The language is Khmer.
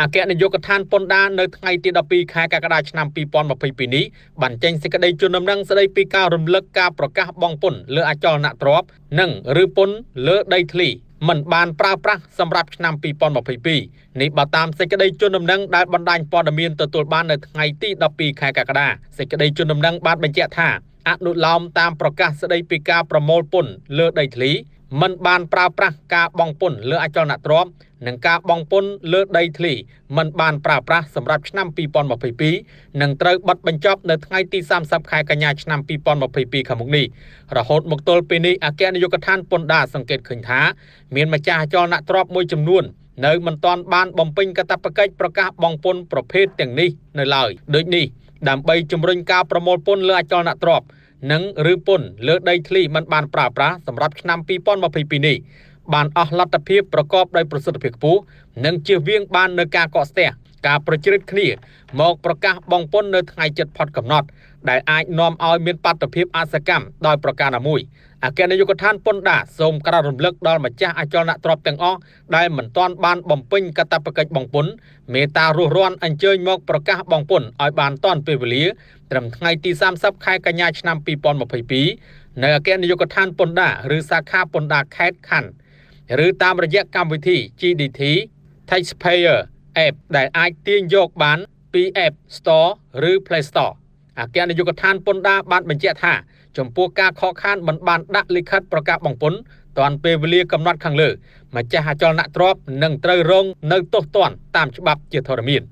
អគ្គនាយកដ្ឋានពន្ធដារនៅថ្ងៃទី12ខែកក្កដាឆ្នាំ2022នេះបានចេញសេចក្តីជូនដំណឹងស្តីពីការរំលឹកការប្រកាសបង់ពន្ធលើអចលនទ្រព្យនិងឬពន្ធលើដីធ្លីមិនបានប្រើប្រាស់សម្រាប់ឆ្នាំ2022នេះបើតាមសេចក្តីជូនដំណឹងដែលបណ្ដាញព័ត៌មានទទួលបាននៅថ្ងៃទី12ខែកក្កដាសេចក្តីជូនដំណឹងបានបញ្ជាក់ថាអនុលោមតាមប្រកាសស្តីពីការប្រមូលពន្ធលើដីធ្លីមិនបានប្រើប្រាស់ការបង់ពន្ធលើអចលនទ្រព្យនិងការបង់ពន្ធលើដីធ្លីមិនបានប្រើប្រាស់សម្រាប់ឆ្នាំ2022និងត្រូវបិទបញ្ចប់នៅថ្ងៃទី30ខែកញ្ញាឆ្នាំ2022ខាងមុខនេះរហូតមកទល់ពេលនេះអគ្គនាយកដ្ឋានពន្ធដារសង្កេតឃើញថាមានម្ចាស់អចលនទ្រព្យមួយចំនួន នៅមិនទាន់បានបំពេញកាតព្វកិច្ចប្រកាសបង់ពន្ធប្រភេទទាំងនេះនៅឡើយដូចនេះដើម្បីជំរុញការប្រមូលពន្ធលើអចលនទ្រព្យនិងឬពន្ធលើដីធ្លីមិនបានប្រើប្រាស់សម្រាប់ឆ្នាំ2022នេះបានអស់លទ្ធភាពប្រកបដោយប្រសិទ្ធភាពខ្ពស់និងជៀសវាងបាននៅការកកស្ទះការប្រជ្រៀតគ្នាមកប្រកាសបងពុននៅថ្ងៃចិត្តផុតកំណត់ដែលអាចនាំឲ្យមានបាតុភាពអសកម្មដោយប្រការណាមួយអគ្គនាយកដ្ឋានពន្ធដារសូមក្រាបរំលឹកដល់ម្ចាស់អចលនទ្រព្យទាំងអស់ដែលមិនទាន់បានបំពេញកាតព្វកិច្ចបងពុនមេត្តារស់រានអញ្ជើញមកប្រកាសបងពុនឲ្យបានទាន់ពេលវេលាត្រឹមថ្ងៃទី30ខែកញ្ញាឆ្នាំ2022នៅអគ្គនាយកដ្ឋានពន្ធដារឬសាខាពន្ធដារខេត្តខណ្ឌឬតាមរយៈកម្មវិធី GDT Taxpayer App ដែលអាចទាញយកបានពី App Store ឬ Play Store អគ្គនាយកដ្ឋានពន្ធដារបានបញ្ជាក់ថាចំពោះការខកខានមិនបានដាក់លិខិតប្រកាសបង្ពន្ធតាន់ពេលវេលាកំណត់ខាងលើម្ចាស់អចលនទ្រព្យនឹងត្រូវរងនៅទោសទណ្ឌតាមច្បាប់ជាធរមាន។